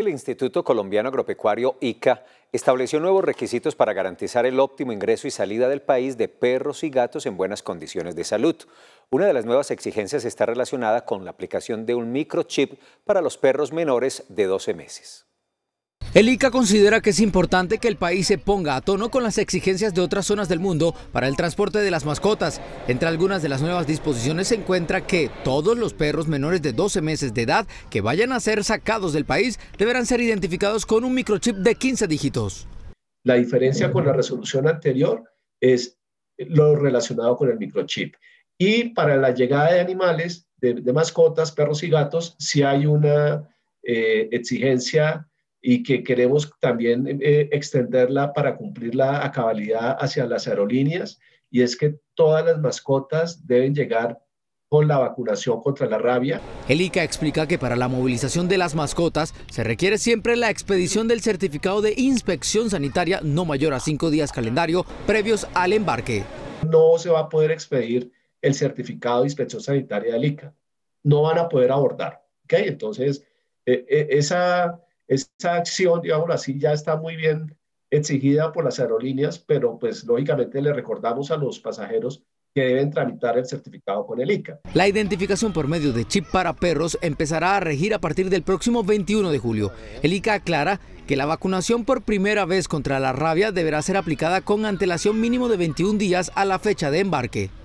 El Instituto Colombiano Agropecuario ICA estableció nuevos requisitos para garantizar el óptimo ingreso y salida del país de perros y gatos en buenas condiciones de salud. Una de las nuevas exigencias está relacionada con la aplicación de un microchip para los perros menores de 12 meses. El ICA considera que es importante que el país se ponga a tono con las exigencias de otras zonas del mundo para el transporte de las mascotas. Entre algunas de las nuevas disposiciones se encuentra que todos los perros menores de 12 meses de edad que vayan a ser sacados del país deberán ser identificados con un microchip de 15 dígitos. La diferencia con la resolución anterior es lo relacionado con el microchip. Y para la llegada de animales, de, mascotas, perros y gatos, si hay una eh, exigencia y que queremos también eh, extenderla para cumplirla a cabalidad hacia las aerolíneas, y es que todas las mascotas deben llegar con la vacunación contra la rabia. El ICA explica que para la movilización de las mascotas se requiere siempre la expedición del certificado de inspección sanitaria no mayor a cinco días calendario previos al embarque. No se va a poder expedir el certificado de inspección sanitaria del ICA. No van a poder abordar. ¿okay? Entonces, eh, eh, esa esa acción, digamos, así, ya está muy bien exigida por las aerolíneas, pero pues lógicamente le recordamos a los pasajeros que deben tramitar el certificado con el ICA. La identificación por medio de chip para perros empezará a regir a partir del próximo 21 de julio. El ICA aclara que la vacunación por primera vez contra la rabia deberá ser aplicada con antelación mínimo de 21 días a la fecha de embarque.